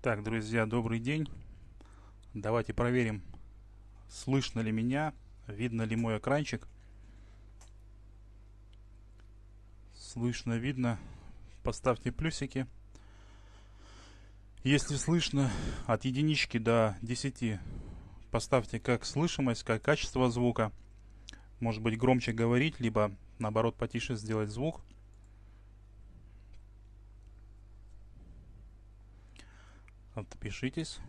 Так, друзья, добрый день. Давайте проверим, слышно ли меня, видно ли мой экранчик. Слышно, видно. Поставьте плюсики. Если слышно от единички до десяти. поставьте как слышимость, как качество звука. Может быть громче говорить, либо наоборот потише сделать звук. отпишитесь.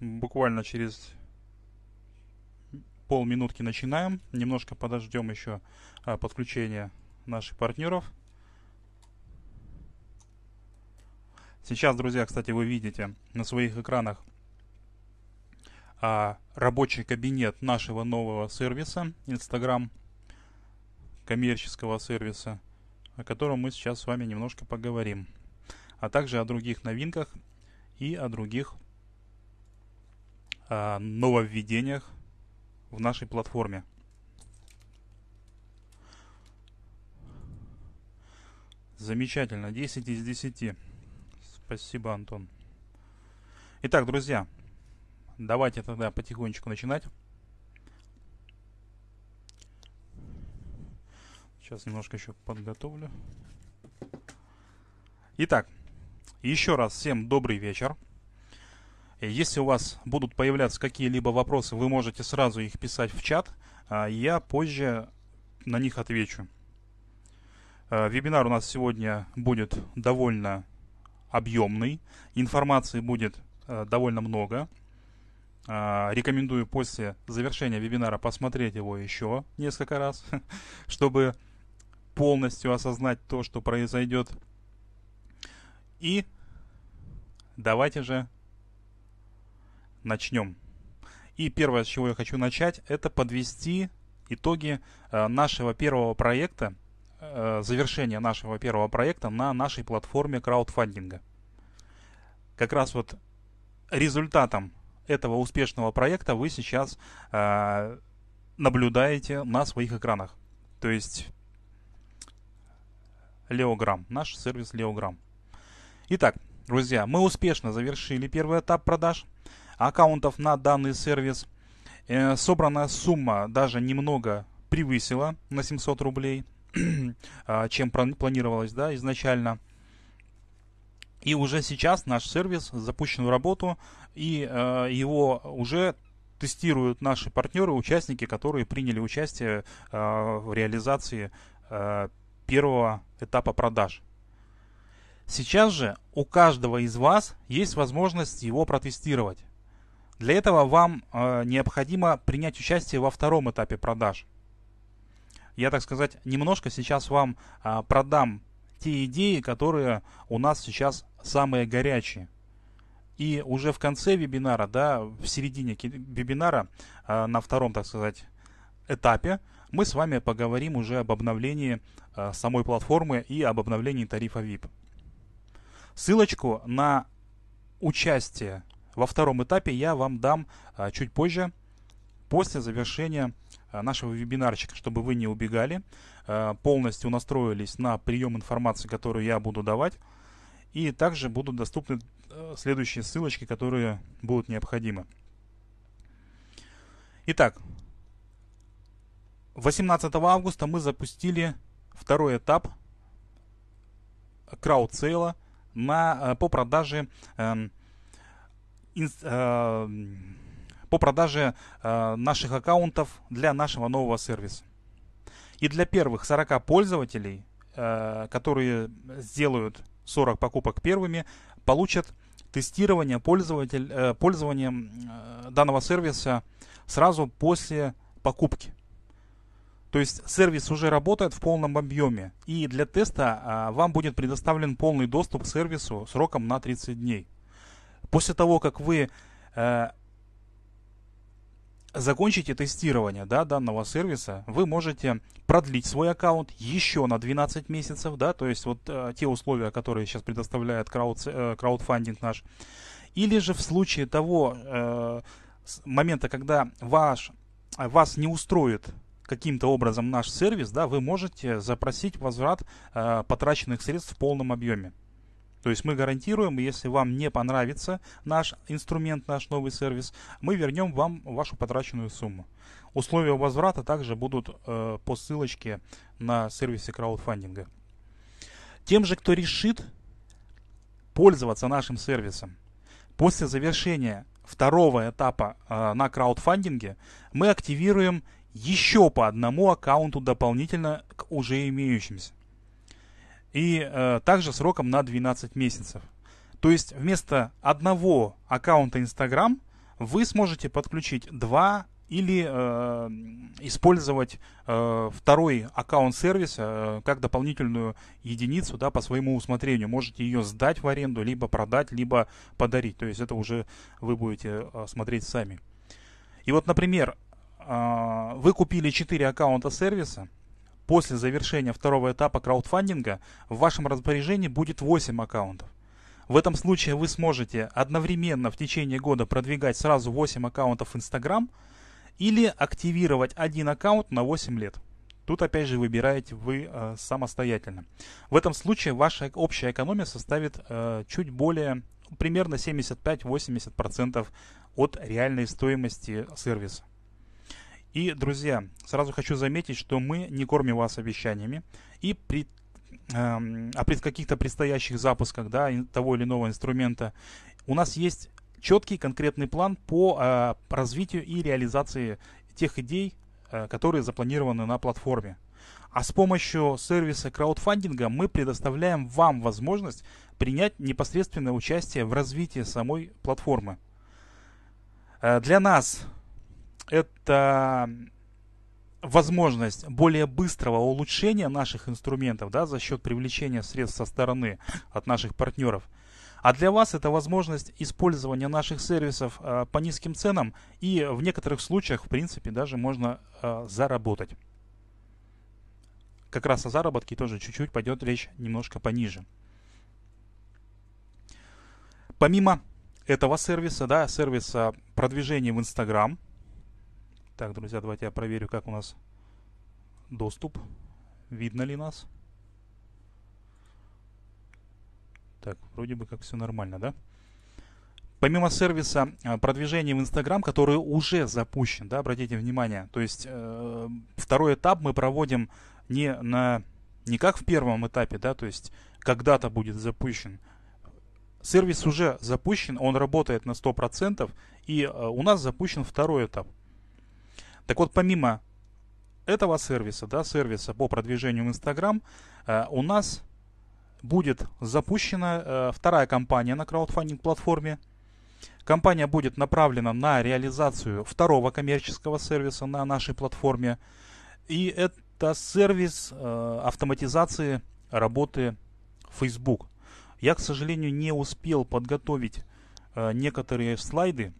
Буквально через полминутки начинаем. Немножко подождем еще а, подключения наших партнеров. Сейчас, друзья, кстати, вы видите на своих экранах а, рабочий кабинет нашего нового сервиса Instagram, коммерческого сервиса, о котором мы сейчас с вами немножко поговорим а также о других новинках и о других э, нововведениях в нашей платформе. Замечательно, 10 из 10. Спасибо, Антон. Итак, друзья, давайте тогда потихонечку начинать. Сейчас немножко еще подготовлю. Итак, еще раз всем добрый вечер. Если у вас будут появляться какие-либо вопросы, вы можете сразу их писать в чат. А я позже на них отвечу. Э, вебинар у нас сегодня будет довольно объемный. Информации будет э, довольно много. А, рекомендую после завершения вебинара посмотреть его еще несколько раз, чтобы полностью осознать то, что произойдет – и давайте же начнем. И первое, с чего я хочу начать, это подвести итоги э, нашего первого проекта, э, завершения нашего первого проекта на нашей платформе краудфандинга. Как раз вот результатом этого успешного проекта вы сейчас э, наблюдаете на своих экранах. То есть Леограмм, наш сервис Леограмм. Итак, друзья, мы успешно завершили первый этап продаж аккаунтов на данный сервис. Э, собранная сумма даже немного превысила на 700 рублей, а, чем планировалось да, изначально. И уже сейчас наш сервис запущен в работу, и э, его уже тестируют наши партнеры, участники, которые приняли участие э, в реализации первого этапа продаж. Сейчас же у каждого из вас есть возможность его протестировать. Для этого вам э, необходимо принять участие во втором этапе продаж. Я, так сказать, немножко сейчас вам э, продам те идеи, которые у нас сейчас самые горячие. И уже в конце вебинара, да, в середине вебинара, э, на втором, так сказать, этапе, мы с вами поговорим уже об обновлении э, самой платформы и об обновлении тарифа VIP. Ссылочку на участие во втором этапе я вам дам а, чуть позже, после завершения а, нашего вебинарчика, чтобы вы не убегали, а, полностью настроились на прием информации, которую я буду давать. И также будут доступны а, следующие ссылочки, которые будут необходимы. Итак, 18 августа мы запустили второй этап краудсейла – на, э, по продаже эм, инс, э, по продаже э, наших аккаунтов для нашего нового сервиса. И для первых 40 пользователей, которые сделают 40 покупок первыми, получат тестирование пользователь, пользования данного сервиса сразу после покупки. То есть сервис уже работает в полном объеме, и для теста а, вам будет предоставлен полный доступ к сервису сроком на 30 дней. После того, как вы а, закончите тестирование да, данного сервиса, вы можете продлить свой аккаунт еще на 12 месяцев, да, то есть вот э, те условия, которые сейчас предоставляет крауд, э, краудфандинг наш. Или же в случае того э, момента, когда ваш, вас не устроит каким-то образом наш сервис, да, вы можете запросить возврат э, потраченных средств в полном объеме. То есть мы гарантируем, если вам не понравится наш инструмент, наш новый сервис, мы вернем вам вашу потраченную сумму. Условия возврата также будут э, по ссылочке на сервисе краудфандинга. Тем же, кто решит пользоваться нашим сервисом, после завершения второго этапа э, на краудфандинге мы активируем еще по одному аккаунту дополнительно к уже имеющимся. И э, также сроком на 12 месяцев. То есть вместо одного аккаунта Instagram вы сможете подключить два или э, использовать э, второй аккаунт сервиса э, как дополнительную единицу да, по своему усмотрению. Можете ее сдать в аренду, либо продать, либо подарить. То есть это уже вы будете э, смотреть сами. И вот, например, а, вы купили 4 аккаунта сервиса, после завершения второго этапа краудфандинга в вашем распоряжении будет 8 аккаунтов. В этом случае вы сможете одновременно в течение года продвигать сразу 8 аккаунтов Instagram или активировать один аккаунт на 8 лет. Тут опять же выбираете вы э, самостоятельно. В этом случае ваша общая экономия составит э, чуть более примерно 75-80% от реальной стоимости сервиса. И, друзья, сразу хочу заметить, что мы не кормим вас обещаниями. И при э, а при каких-то предстоящих запусках да, того или иного инструмента у нас есть четкий конкретный план по э, развитию и реализации тех идей, э, которые запланированы на платформе. А с помощью сервиса краудфандинга мы предоставляем вам возможность принять непосредственное участие в развитии самой платформы. Э, для нас это возможность более быстрого улучшения наших инструментов да, за счет привлечения средств со стороны от наших партнеров. А для вас это возможность использования наших сервисов э, по низким ценам и в некоторых случаях, в принципе, даже можно э, заработать. Как раз о заработке тоже чуть-чуть пойдет речь немножко пониже. Помимо этого сервиса, да, сервиса продвижения в Инстаграм – так, друзья, давайте я проверю, как у нас доступ. Видно ли нас? Так, вроде бы как все нормально, да? Помимо сервиса э, продвижения в Инстаграм, который уже запущен, да, обратите внимание, то есть э, второй этап мы проводим не, на, не как в первом этапе, да, то есть когда-то будет запущен. Сервис уже запущен, он работает на 100%, и э, у нас запущен второй этап – так вот, помимо этого сервиса, да, сервиса по продвижению в Instagram, э, у нас будет запущена э, вторая компания на краудфандинг-платформе. Компания будет направлена на реализацию второго коммерческого сервиса на нашей платформе. И это сервис э, автоматизации работы Facebook. Я, к сожалению, не успел подготовить некоторые слайды,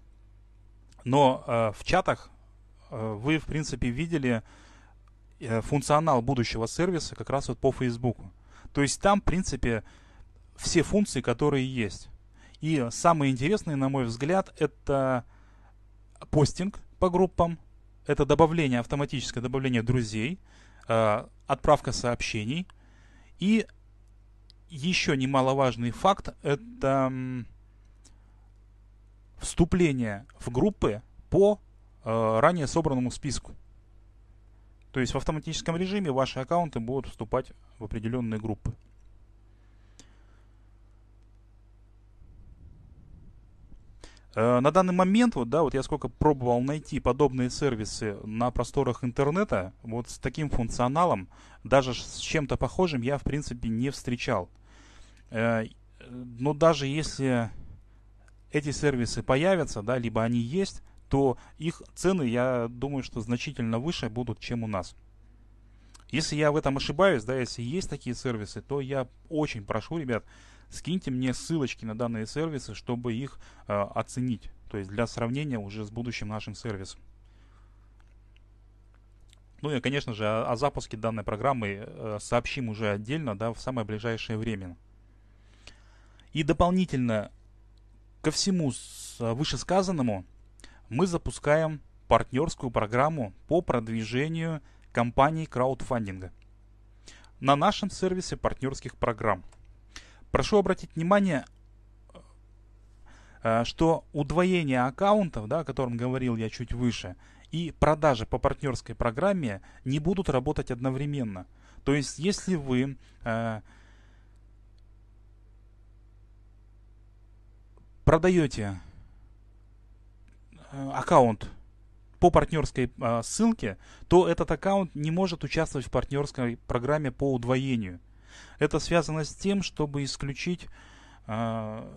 но в чатах Э, вы, в принципе, видели э, функционал будущего сервиса как раз вот по Facebook. То есть там, в принципе, все функции, которые есть. И самые интересные, на мой взгляд, это постинг по группам, это добавление, автоматическое добавление друзей, э, отправка сообщений. И еще немаловажный факт – это вступление в группы по Э, ранее собранному списку. То есть в автоматическом режиме ваши аккаунты будут вступать в определенные группы. Э, на данный момент, вот, да, вот я сколько пробовал найти подобные сервисы на просторах интернета, вот с таким функционалом, даже с чем-то похожим я, в принципе, не встречал. Э, но даже если эти сервисы появятся, да, либо они есть, то их цены, я думаю, что значительно выше будут, чем у нас. Если я в этом ошибаюсь, да, если есть такие сервисы, то я очень прошу, ребят, скиньте мне ссылочки на данные сервисы, чтобы их э, оценить. То есть для сравнения уже с будущим нашим сервисом. Ну и, конечно же, о, о запуске данной программы э, сообщим уже отдельно, да, в самое ближайшее время. И дополнительно ко всему э, вышесказанному – мы запускаем партнерскую программу по продвижению компаний краудфандинга на нашем сервисе партнерских программ. Прошу обратить внимание, э, что удвоение аккаунтов, да, о котором говорил я чуть выше, и продажи по партнерской программе не будут работать одновременно. То есть, если вы э, продаете Э, аккаунт по партнерской а, ссылке, то этот аккаунт не может участвовать в партнерской программе по удвоению. Это связано с тем, чтобы исключить, а,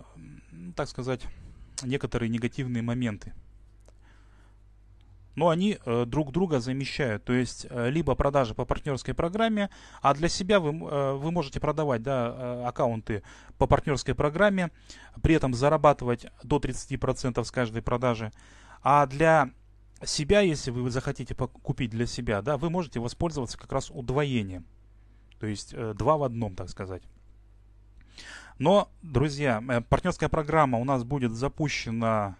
так сказать, некоторые негативные моменты. Но они а, друг друга замещают. То есть, э, либо продажи по партнерской программе, а для себя вы, вы можете продавать да, аккаунты по партнерской программе, при этом зарабатывать до 30% с каждой продажи. А для себя, если вы захотите купить для себя, да, вы можете воспользоваться как раз удвоением. То есть э, два в одном, так сказать. Но, друзья, э, партнерская программа у нас будет запущена,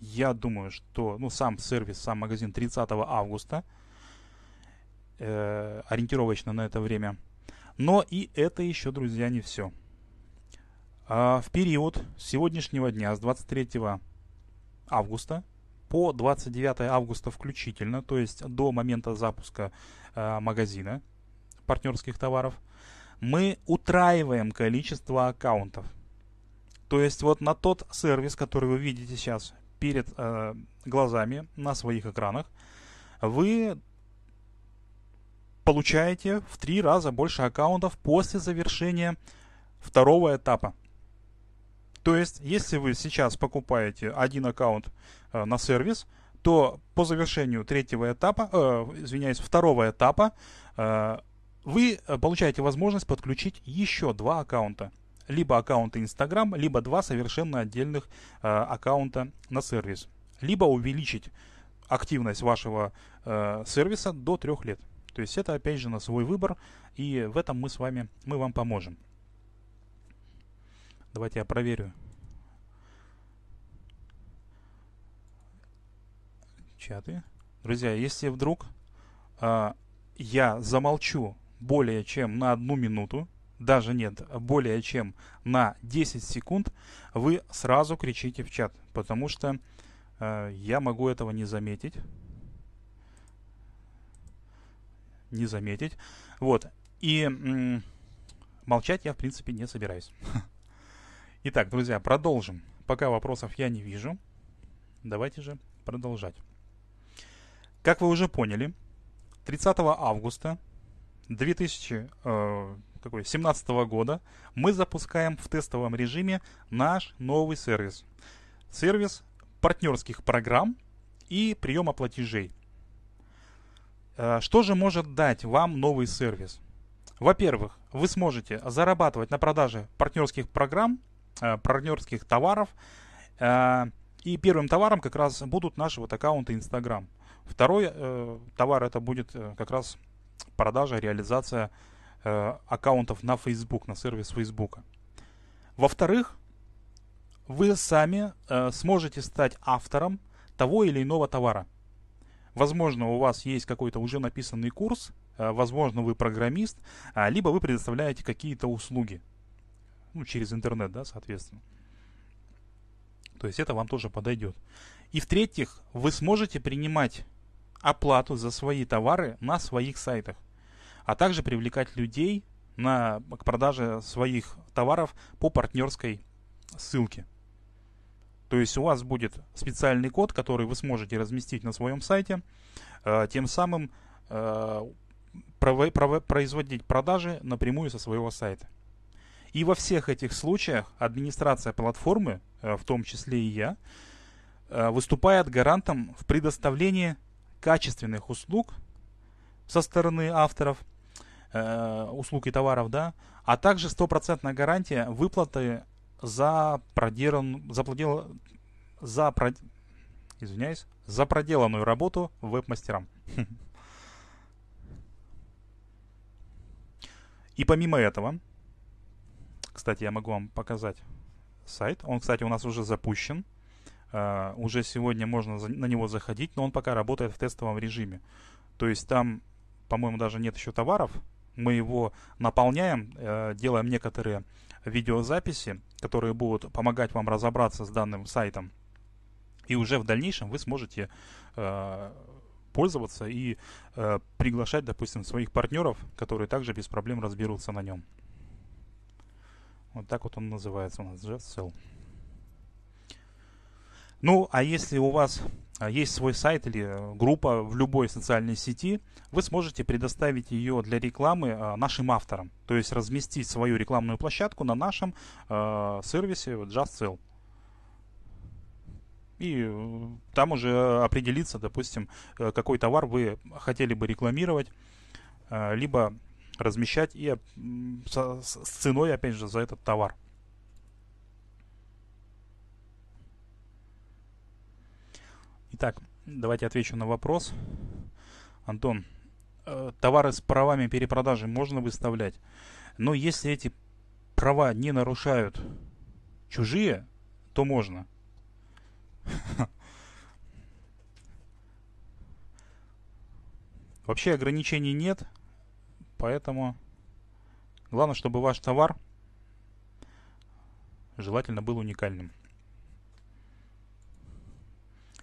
я думаю, что, ну, сам сервис, сам магазин 30 августа, э, ориентировочно на это время. Но и это еще, друзья, не все. А в период сегодняшнего дня, с 23 августа, по 29 августа включительно, то есть до момента запуска э, магазина партнерских товаров, мы утраиваем количество аккаунтов. То есть вот на тот сервис, который вы видите сейчас перед э, глазами на своих экранах, вы получаете в три раза больше аккаунтов после завершения второго этапа. То есть, если вы сейчас покупаете один аккаунт э, на сервис, то по завершению третьего этапа, э, извиняюсь, второго этапа, э, вы получаете возможность подключить еще два аккаунта. Либо аккаунты Instagram, либо два совершенно отдельных э, аккаунта на сервис. Либо увеличить активность вашего э, сервиса до трех лет. То есть это опять же на свой выбор, и в этом мы с вами, мы вам поможем. Давайте я проверю. Чаты. Друзья, если вдруг э, я замолчу более чем на одну минуту, даже нет, более чем на 10 секунд, вы сразу кричите в чат, потому что э, я могу этого не заметить. Не заметить. Вот. И молчать я, в принципе, не собираюсь. Итак, друзья, продолжим. Пока вопросов я не вижу. Давайте же продолжать. Как вы уже поняли, 30 августа 2017 э, года мы запускаем в тестовом режиме наш новый сервис. Сервис партнерских программ и приема платежей. Э, что же может дать вам новый сервис? Во-первых, вы сможете зарабатывать на продаже партнерских программ – Э, партнерских товаров. Э, и первым товаром как раз будут наши вот аккаунты Instagram. Второй э, товар это будет как раз продажа, реализация аккаунтов на Facebook, на сервис Facebook. Во-вторых, вы сами сможете стать автором того или иного товара. Возможно, у вас есть какой-то уже написанный курс, возможно, вы программист, а, либо вы предоставляете какие-то услуги ну, через интернет, да, соответственно. То есть это вам тоже подойдет. И в-третьих, вы сможете принимать оплату за свои товары на своих сайтах, а также привлекать людей на, к продаже своих товаров по партнерской ссылке. То есть у вас будет специальный код, который вы сможете разместить на своем сайте, э, тем самым э, производить продажи напрямую со своего сайта. И во всех этих случаях администрация платформы, э, в том числе и я, э, выступает гарантом в предоставлении качественных услуг со стороны авторов, э, услуг и товаров, да, а также стопроцентная гарантия выплаты за продеран, за продел, за про, извиняюсь, за проделанную работу веб-мастерам. И помимо этого, кстати, я могу вам показать сайт. Он, кстати, у нас уже запущен. А, уже сегодня можно на него заходить, но он пока работает в тестовом режиме. То есть там, по-моему, даже нет еще товаров. Мы его наполняем, э, делаем некоторые видеозаписи, которые будут помогать вам разобраться с данным сайтом. И уже в дальнейшем вы сможете э, пользоваться и э, приглашать, допустим, своих партнеров, которые также без проблем разберутся на нем. Вот так вот он называется у нас JustSell. Ну, а если у вас а, есть свой сайт или э, группа в любой социальной сети, вы сможете предоставить ее для рекламы а, нашим авторам. То есть разместить свою рекламную площадку на нашем а, э, сервисе JustSell. И там уже определиться, допустим, э, какой товар вы хотели бы рекламировать, либо размещать и с ценой, опять же, за этот товар. Итак, давайте отвечу на вопрос. Антон, э, товары с правами перепродажи можно выставлять? Но если эти права не нарушают чужие, то можно. Вообще ограничений нет. Поэтому главное, чтобы ваш товар желательно был уникальным.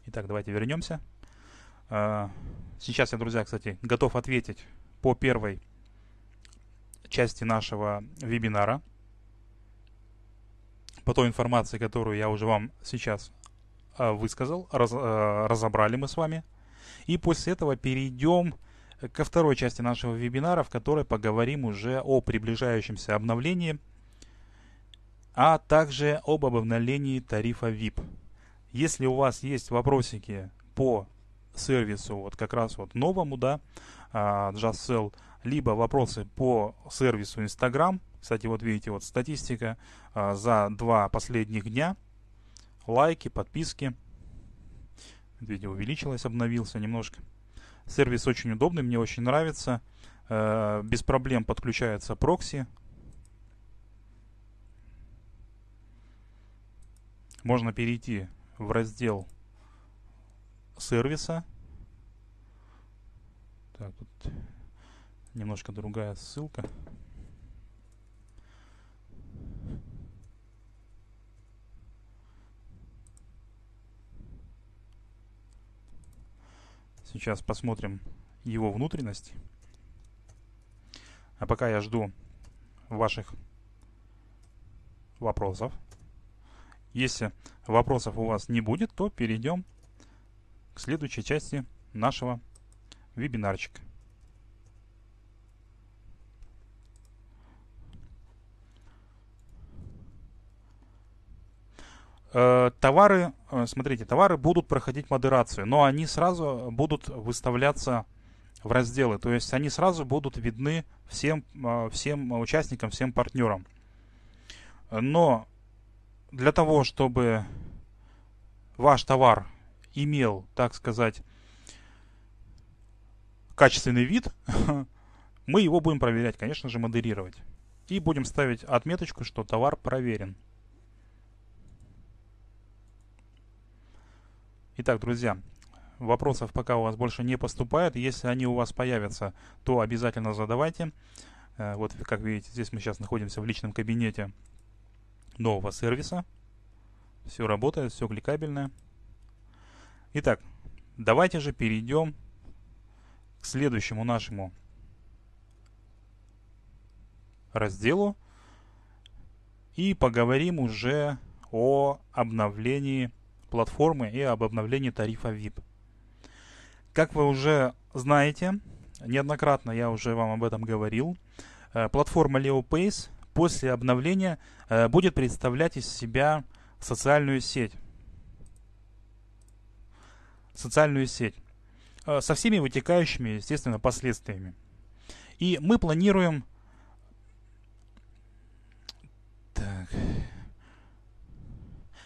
Итак, давайте вернемся. А, сейчас я, друзья, кстати, готов ответить по первой части нашего вебинара. По той информации, которую я уже вам сейчас а, высказал, раз, а, разобрали мы с вами. И после этого перейдем к ко второй части нашего вебинара, в которой поговорим уже о приближающемся обновлении, а также об обновлении тарифа VIP. Если у вас есть вопросики по сервису, вот как раз вот новому, да, а, JustSell, либо вопросы по сервису Instagram, кстати, вот видите, вот статистика а, за два последних дня, лайки, подписки, видите, увеличилось, обновился немножко – Сервис очень удобный, мне очень нравится. Э, без проблем подключается прокси. Можно перейти в раздел сервиса. Так, тут немножко другая ссылка. Сейчас посмотрим его внутренности. А пока я жду ваших вопросов. Если вопросов у вас не будет, то перейдем к следующей части нашего вебинарчика. Э, товары, э, смотрите, товары будут проходить модерацию, но они сразу будут выставляться в разделы, то есть они сразу будут видны всем, э, всем участникам, всем партнерам. Но для того, чтобы ваш товар имел, так сказать, качественный вид, мы его будем проверять, конечно же, модерировать. И будем ставить отметочку, что товар проверен. Итак, друзья, вопросов пока у вас больше не поступает. Если они у вас появятся, то обязательно задавайте. Э, вот, как видите, здесь мы сейчас находимся в личном кабинете нового сервиса. Все работает, все кликабельное. Итак, давайте же перейдем к следующему нашему разделу и поговорим уже о обновлении платформы и об обновлении тарифа VIP. Как вы уже знаете, неоднократно я уже вам об этом говорил, э, платформа LeoPace после обновления э, будет представлять из себя социальную сеть. Социальную сеть. Э, со всеми вытекающими, естественно, последствиями. И мы планируем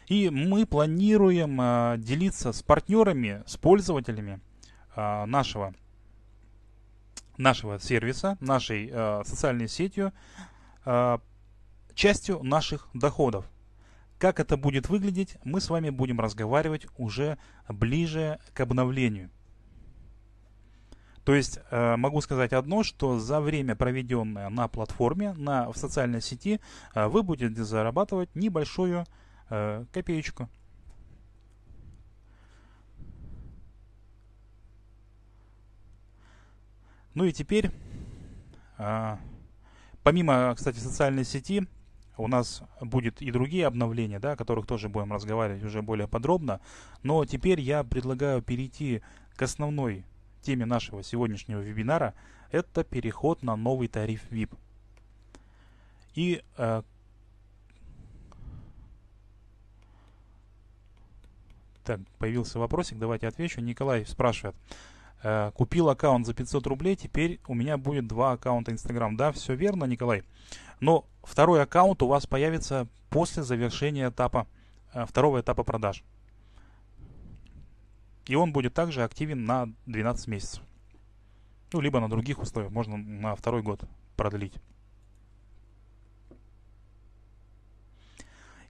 И мы планируем э, делиться с партнерами, с пользователями э, нашего, нашего сервиса, нашей э, социальной сетью, частью наших доходов. Как это будет выглядеть, мы с вами будем разговаривать уже ближе к обновлению. То есть могу сказать одно, что за время, проведенное на платформе, на, в социальной сети, вы будете зарабатывать небольшую Э, копеечку. Ну и теперь, а, помимо, кстати, социальной сети, у нас будет и другие обновления, да, о которых тоже будем разговаривать уже более подробно. Но теперь я предлагаю перейти к основной теме нашего сегодняшнего вебинара. Это переход на новый тариф VIP. И э, Так, появился вопросик, давайте отвечу. Николай спрашивает. «Э, купил аккаунт за 500 рублей, теперь у меня будет два аккаунта Инстаграм. Да, все верно, Николай. Но второй аккаунт у вас появится после завершения этапа, э, второго этапа продаж. И он будет также активен на 12 месяцев. Ну, либо на других условиях, можно на второй год продлить.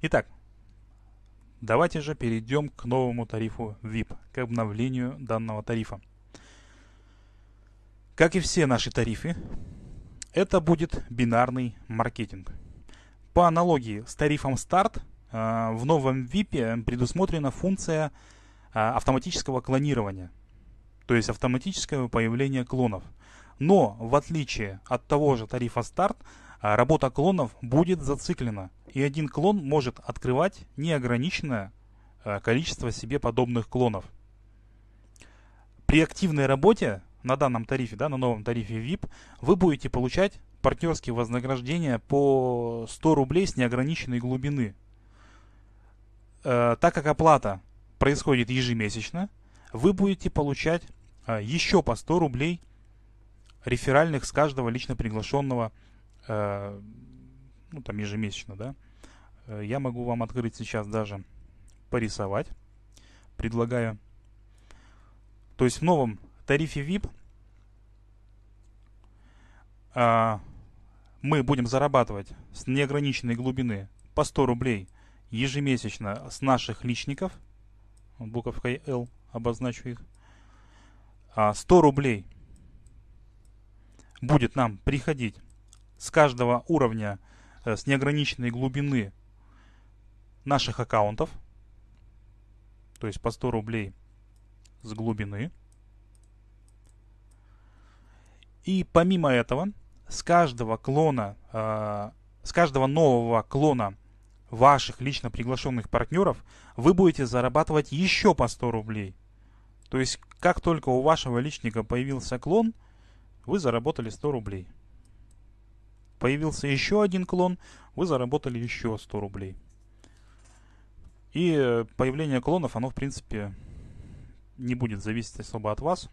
Итак, Давайте же перейдем к новому тарифу VIP, к обновлению данного тарифа. Как и все наши тарифы, это будет бинарный маркетинг. По аналогии с тарифом старт, э, в новом VIP э, предусмотрена функция э, автоматического клонирования, то есть автоматическое появление клонов. Но в отличие от того же тарифа старт, работа клонов будет зациклена и один клон может открывать неограниченное э, количество себе подобных клонов. При активной работе на данном тарифе, да, на новом тарифе VIP, вы будете получать партнерские вознаграждения по 100 рублей с неограниченной глубины. Э, так как оплата происходит ежемесячно, вы будете получать э, еще по 100 рублей реферальных с каждого лично приглашенного э, ну там ежемесячно, да, э, я могу вам открыть сейчас даже порисовать, предлагаю. То есть в новом тарифе VIP а, мы будем зарабатывать с неограниченной глубины по 100 рублей ежемесячно с наших личников, буковкой L обозначу их, а 100 рублей будет нам приходить с каждого уровня Э, с неограниченной глубины наших аккаунтов, то есть по 100 рублей с глубины. И помимо этого, с каждого клона, э, с каждого нового клона ваших лично приглашенных партнеров вы будете зарабатывать еще по 100 рублей. То есть, как только у вашего личника появился клон, вы заработали 100 рублей появился еще один клон, вы заработали еще 100 рублей. И э, появление клонов, оно в принципе не будет зависеть особо от вас.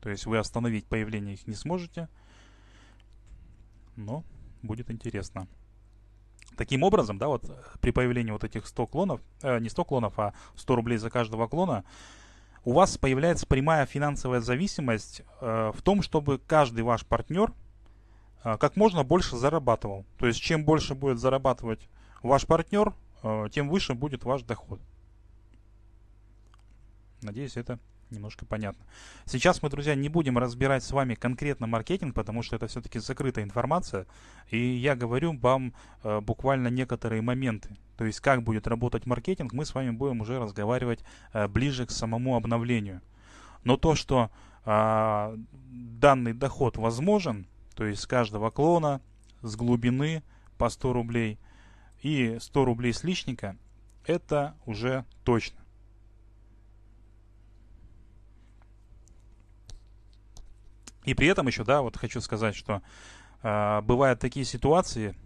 То есть вы остановить появление их не сможете. Но будет интересно. Таким образом, да, вот э, при появлении вот этих 100 клонов, э, не 100 клонов, а 100 рублей за каждого клона, у вас появляется прямая финансовая зависимость э, в том, чтобы каждый ваш партнер а, как можно больше зарабатывал. То есть чем больше будет зарабатывать ваш партнер, а, тем выше будет ваш доход. Надеюсь, это немножко понятно. Сейчас мы, друзья, не будем разбирать с вами конкретно маркетинг, потому что это все-таки закрытая информация. И я говорю вам а, буквально некоторые моменты. То есть как будет работать маркетинг, мы с вами будем уже разговаривать ближе к самому обновлению. Но то, что данный доход возможен, то есть с каждого клона, с глубины по 100 рублей и 100 рублей с личника, это уже точно. И при этом еще, да, вот хочу сказать, что э, бывают такие ситуации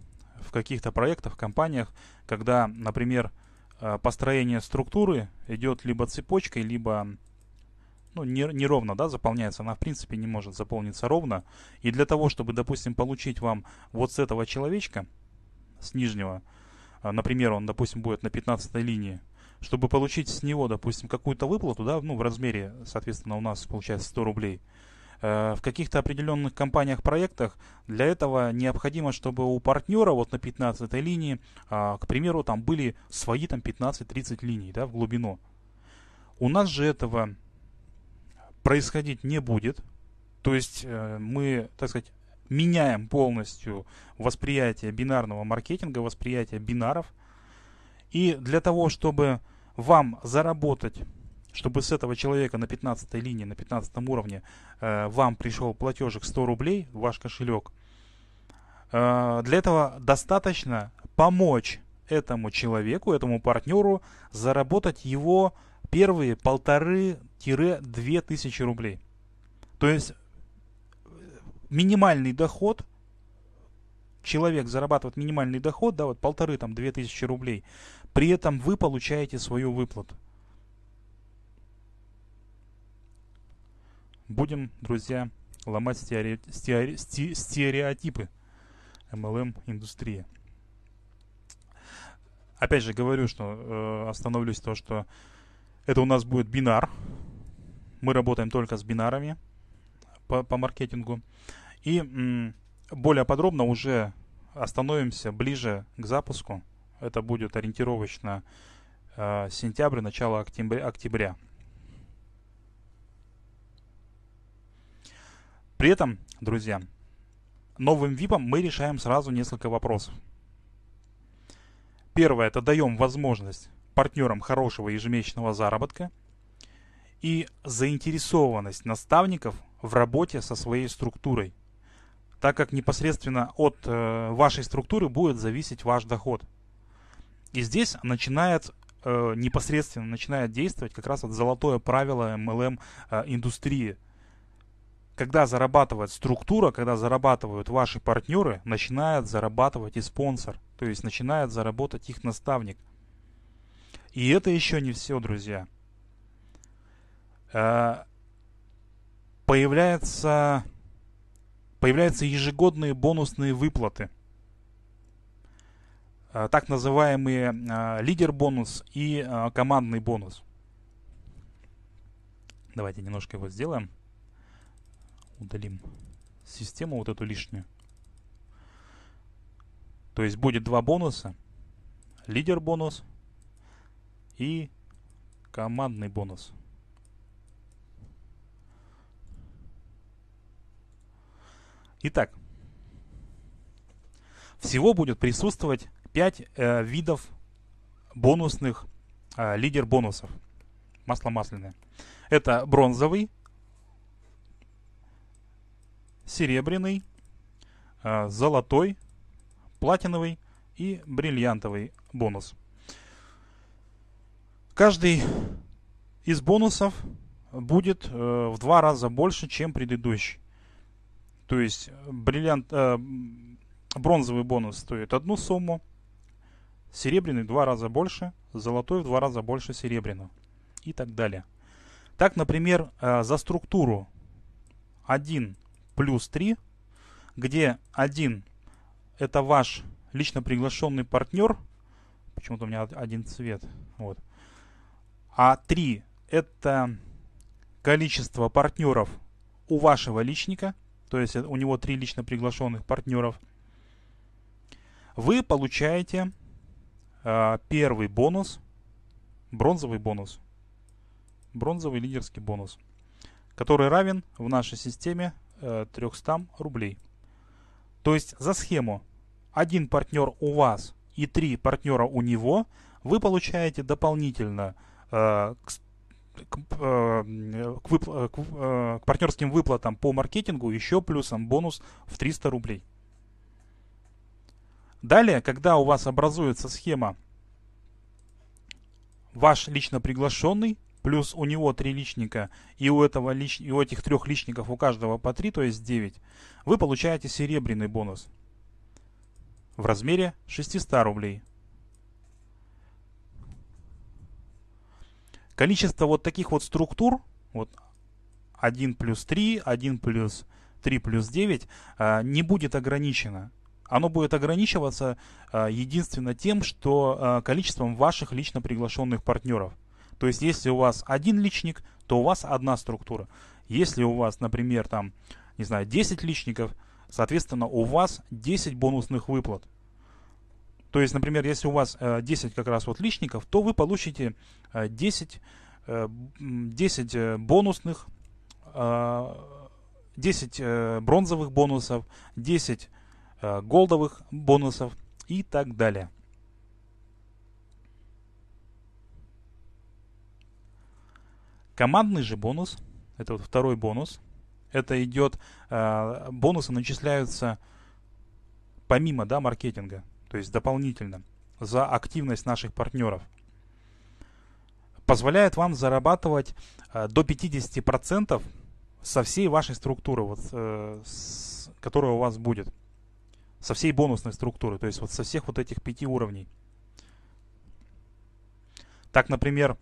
в каких-то проектах, в компаниях, когда, например, э, построение структуры идет либо цепочкой, либо ну, неровно, не да, заполняется, она в принципе не может заполниться ровно. И для того, чтобы, допустим, получить вам вот с этого человечка, с нижнего, а, например, он, допустим, будет на 15 линии, чтобы получить с него, допустим, какую-то выплату, да, ну, в размере, соответственно, у нас получается 100 рублей, э, в каких-то определенных компаниях, проектах для этого необходимо, чтобы у партнера вот на 15 линии, а, к примеру, там были свои там 15-30 линий да, в глубину. У нас же этого происходить не будет. То есть э, мы, так сказать, меняем полностью восприятие бинарного маркетинга, восприятие бинаров. И для того, чтобы вам заработать, чтобы с этого человека на 15 линии, на 15 уровне э, вам пришел платежек 100 рублей в ваш кошелек, э, для этого достаточно помочь этому человеку, этому партнеру заработать его первые полторы-две тысячи рублей. То есть минимальный доход, человек зарабатывает минимальный доход, да, вот полторы, там, две тысячи рублей, при этом вы получаете свою выплату. Будем, друзья, ломать стере... Стере... стереотипы MLM-индустрии. Опять же говорю, что э, остановлюсь то, что это у нас будет бинар. Мы работаем только с бинарами по, по маркетингу. И м, более подробно уже остановимся ближе к запуску. Это будет ориентировочно э, сентябрь, начало октября. октября. При этом, друзья, новым VIP мы решаем сразу несколько вопросов. Первое – это даем возможность партнером хорошего ежемесячного заработка и заинтересованность наставников в работе со своей структурой, так как непосредственно от э, вашей структуры будет зависеть ваш доход. И здесь начинает э, непосредственно начинает действовать как раз вот золотое правило MLM э, индустрии. Когда зарабатывает структура, когда зарабатывают ваши партнеры, начинает зарабатывать и спонсор, то есть начинает заработать их наставник – и это еще не все, друзья. Э, появляется, появляются ежегодные бонусные выплаты. Э, так называемые э, лидер-бонус и командный бонус. Давайте немножко его сделаем. Удалим систему вот эту лишнюю. То есть будет два бонуса. Лидер бонус – и командный бонус. Итак, всего будет присутствовать 5 э, видов бонусных, э, лидер бонусов. Масло масляное. Это бронзовый, серебряный, э, золотой, платиновый и бриллиантовый бонус. Каждый из бонусов будет э, в два раза больше, чем предыдущий. То есть э, бриллиант, э, бронзовый бонус стоит одну сумму, серебряный в два раза больше, золотой в два раза больше серебряного и так далее. Так, например, э, за структуру 1 плюс 3, где 1 это ваш лично приглашенный партнер, почему-то у меня один цвет, вот, а три это количество партнеров у вашего личника, то есть у него три лично приглашенных партнеров. Вы получаете э, первый бонус, бронзовый бонус, бронзовый лидерский бонус, который равен в нашей системе э, 300 рублей. То есть за схему один партнер у вас и три партнера у него вы получаете дополнительно – Э, к к, э, к, выпла- э, к, к партнерским выплатам по маркетингу еще плюсом бонус в 300 рублей. Далее, когда у вас образуется схема ваш лично приглашенный, плюс у него три личника, и у, этого лич... и у этих трех личников у каждого по три, то есть 9, вы получаете серебряный бонус в размере 600 рублей. Количество вот таких вот структур, вот 1 плюс 3, 1 плюс 3 плюс 9, а, не будет ограничено. Оно будет ограничиваться а, единственно тем, что а, количеством ваших лично приглашенных партнеров. То есть, если у вас один личник, то у вас одна структура. Если у вас, например, там, не знаю, 10 личников, соответственно, у вас 10 бонусных выплат. То есть, например, если у вас 10 э, как раз вот личников, то вы получите 10, э, 10 э, бонусных, 10 бронзовых бонусов, 10 голдовых бонусов и так далее. Командный же бонус, это вот второй бонус, это идет, бонусы начисляются помимо да, маркетинга то есть дополнительно, за активность наших партнеров, позволяет вам зарабатывать э, до 50% со всей вашей структуры, вот, э, с, которая у вас будет. Со всей бонусной структуры, то есть вот со всех вот этих пяти уровней. Так, например,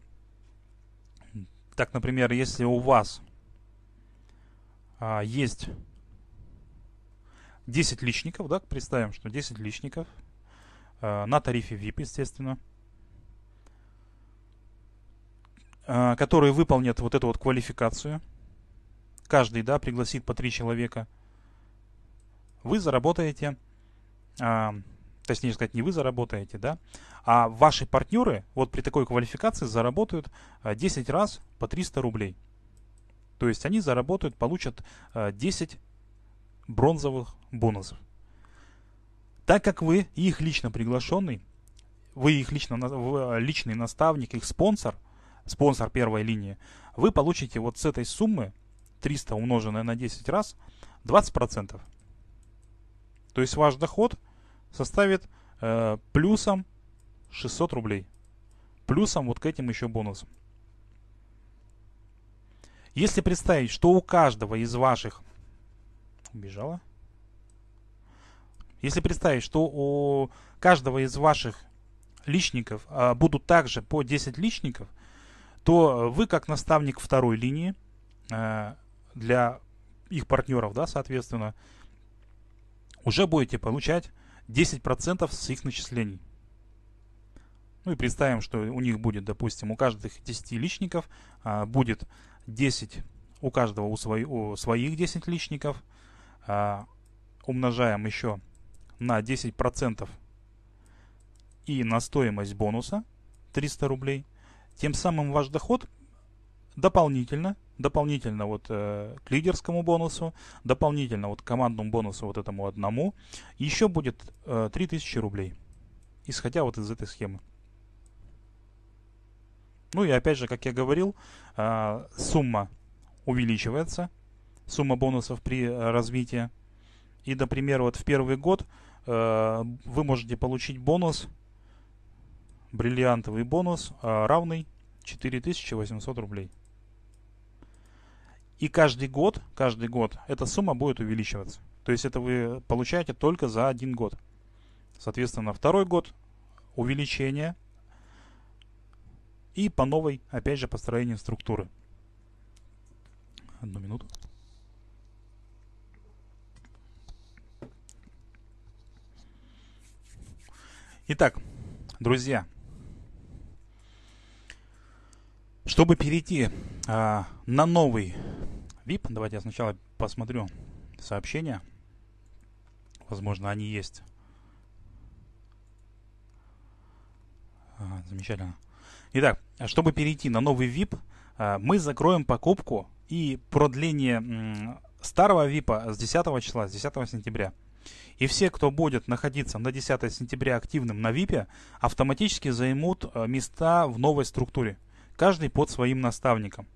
так, например, если у вас а, есть 10 личников, да, представим, что 10 личников – Э, на тарифе VIP, естественно, э, которые выполнят вот эту вот квалификацию. Каждый, да, пригласит по три человека. Вы заработаете, а, точнее сказать, не вы заработаете, да, а ваши партнеры вот при такой квалификации заработают 10 э, раз по 300 рублей. То есть они заработают, получат 10 бронзовых бонусов. Так как вы их лично приглашенный, вы их лично, э, личный наставник, их спонсор, спонсор первой линии, вы получите вот с этой суммы 300 умноженное на 10 раз 20%. То есть ваш доход составит э, плюсом 600 рублей. Плюсом вот к этим еще бонусам. Если представить, что у каждого из ваших... Убежала. Если представить, что у каждого из ваших личников а, будут также по 10 личников, то вы как наставник второй линии а, для их партнеров, да, соответственно, уже будете получать 10% с их начислений. Ну и представим, что у них будет, допустим, у каждых 10 личников а, будет 10, у каждого у, свой, у своих 10 личников. А, умножаем еще на 10% и на стоимость бонуса 300 рублей, тем самым ваш доход дополнительно, дополнительно вот э, к лидерскому бонусу, дополнительно вот к командному бонусу вот этому одному, еще будет э, 3000 рублей, исходя вот из этой схемы. Ну и опять же, как я говорил, э, сумма увеличивается, сумма бонусов при э, развитии. И, например, вот в первый год Э, вы можете получить бонус, бриллиантовый бонус, э, равный 4800 рублей. И каждый год, каждый год эта сумма будет увеличиваться. То есть это вы получаете только за один год. Соответственно, второй год увеличение и по новой, опять же, построение структуры. Одну минуту. Итак, друзья, чтобы перейти а, на новый VIP, давайте я сначала посмотрю сообщения. Возможно, они есть. Ага, замечательно. Итак, чтобы перейти на новый VIP, а, мы закроем покупку и продление м, старого VIP с 10 числа, с 10 сентября. И все, кто будет находиться на 10 сентября активным на ВИПе, автоматически займут э, места в новой структуре, каждый под своим наставником.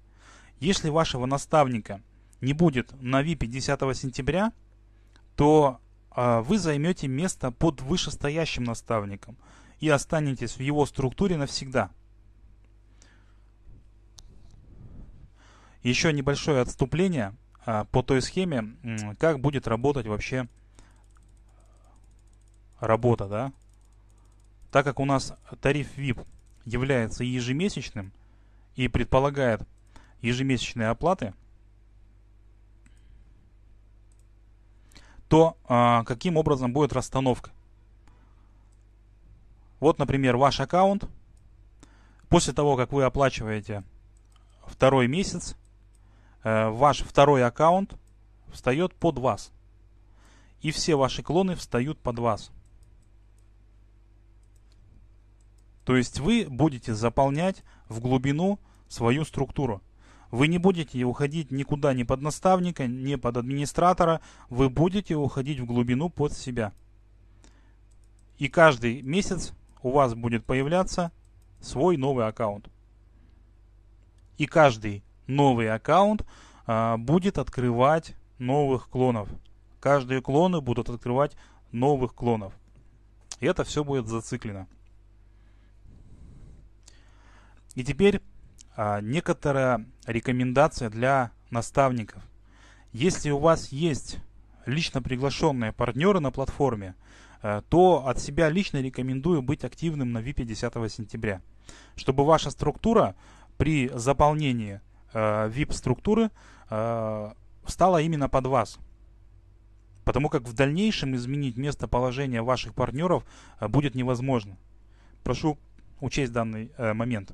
Если вашего наставника не будет на ВИПе 10 сентября, то э, вы займете место под вышестоящим наставником и останетесь в его структуре навсегда. Еще небольшое отступление э, по той схеме, как будет работать вообще работа, да, так как у нас тариф VIP является ежемесячным и предполагает ежемесячные оплаты, то а, каким образом будет расстановка? Вот, например, ваш аккаунт. После того, как вы оплачиваете второй месяц, э, ваш второй аккаунт встает под вас. И все ваши клоны встают под вас. То есть вы будете заполнять в глубину свою структуру. Вы не будете уходить никуда ни под наставника, ни под администратора. Вы будете уходить в глубину под себя. И каждый месяц у вас будет появляться свой новый аккаунт. И каждый новый аккаунт а, будет открывать новых клонов. Каждые клоны будут открывать новых клонов. И это все будет зациклено. И теперь а, некоторая рекомендация для наставников. Если у вас есть лично приглашенные партнеры на платформе, э, то от себя лично рекомендую быть активным на VIP 10 сентября, чтобы ваша структура при заполнении э, VIP-структуры э, стала именно под вас. Потому как в дальнейшем изменить местоположение ваших партнеров будет невозможно. Прошу учесть данный момент.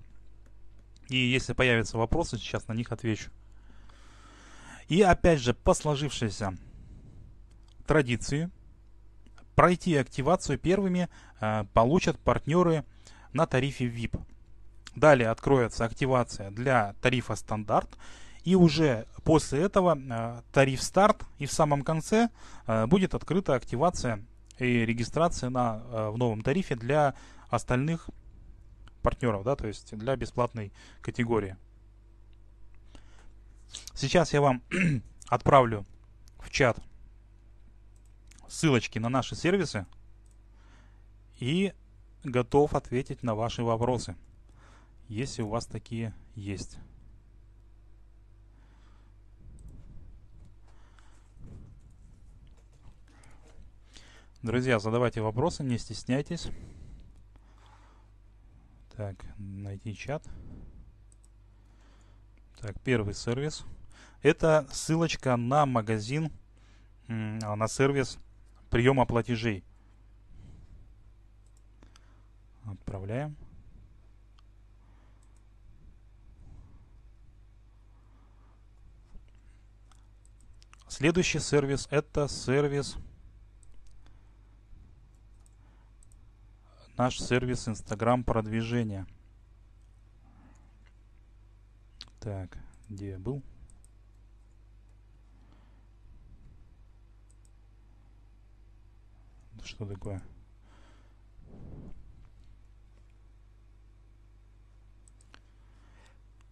И если появятся вопросы, сейчас на них отвечу. И опять же, по сложившейся традиции, пройти активацию первыми э, получат партнеры на тарифе VIP. Далее откроется активация для тарифа стандарт. И уже после этого э, тариф старт. И в самом конце э, будет открыта активация и регистрация на, э, в новом тарифе для остальных партнеров, да, то есть для бесплатной категории. Сейчас я вам отправлю в чат ссылочки на наши сервисы и готов ответить на ваши вопросы, если у вас такие есть. Друзья, задавайте вопросы, не стесняйтесь. Так, найти чат. Так, первый сервис. Это ссылочка на магазин, а, на сервис приема платежей. Отправляем. Следующий сервис это сервис наш сервис Instagram продвижения. Так, где я был? Что такое?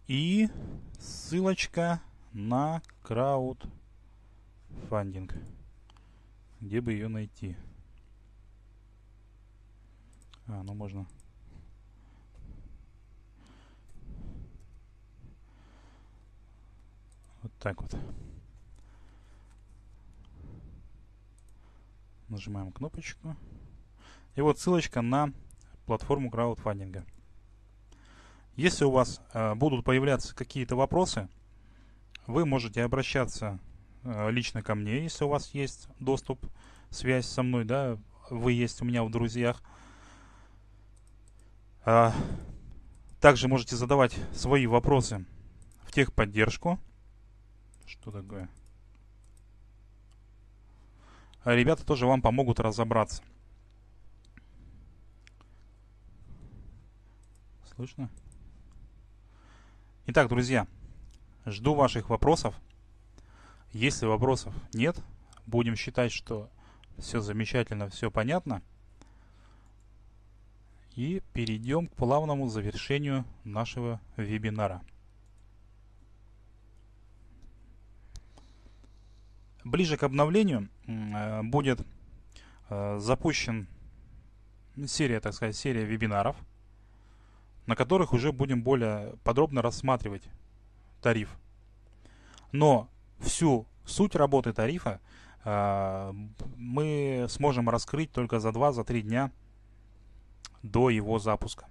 И ссылочка на краудфандинг. Где бы ее найти? А, ну можно. Вот так вот. Нажимаем кнопочку. И вот ссылочка на платформу краудфандинга. Если у вас э, будут появляться какие-то вопросы, вы можете обращаться э, лично ко мне, если у вас есть доступ, связь со мной, да, вы есть у меня в друзьях – а, также можете задавать свои вопросы в техподдержку. Что такое? А ребята тоже вам помогут разобраться. Слышно? Итак, друзья, жду ваших вопросов. Если вопросов нет, будем считать, что все замечательно, все понятно – и перейдем к плавному завершению нашего вебинара. Ближе к обновлению будет э, запущен серия, так сказать, серия вебинаров, на которых уже будем более подробно рассматривать тариф. Но всю суть работы тарифа э, мы сможем раскрыть только за 2-3 за дня до его запуска.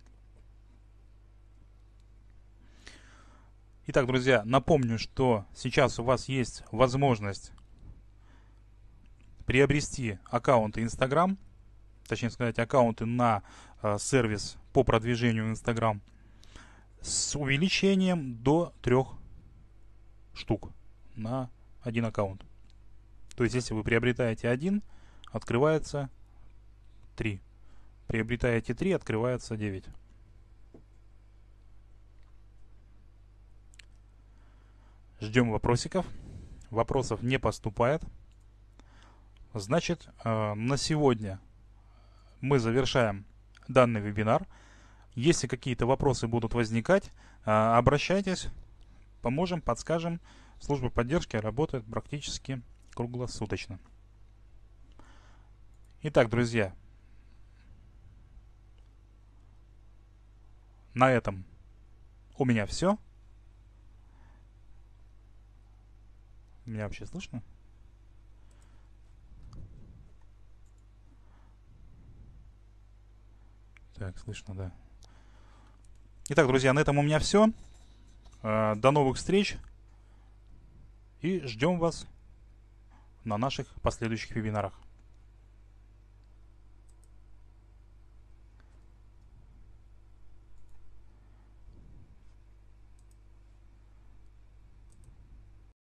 Итак, друзья, напомню, что сейчас у вас есть возможность приобрести аккаунты Instagram, точнее сказать, аккаунты на э, сервис по продвижению Instagram с увеличением до трех штук на один аккаунт. То есть, если вы приобретаете один, открывается три. Приобретая эти три, открывается 9. Ждем вопросиков. Вопросов не поступает. Значит, э, на сегодня мы завершаем данный вебинар. Если какие-то вопросы будут возникать, э, обращайтесь, поможем, подскажем. Служба поддержки работает практически круглосуточно. Итак, друзья, на этом у меня все. Меня вообще слышно? Так, слышно, да. Итак, друзья, на этом у меня все. А, до новых встреч. И ждем вас на наших последующих вебинарах.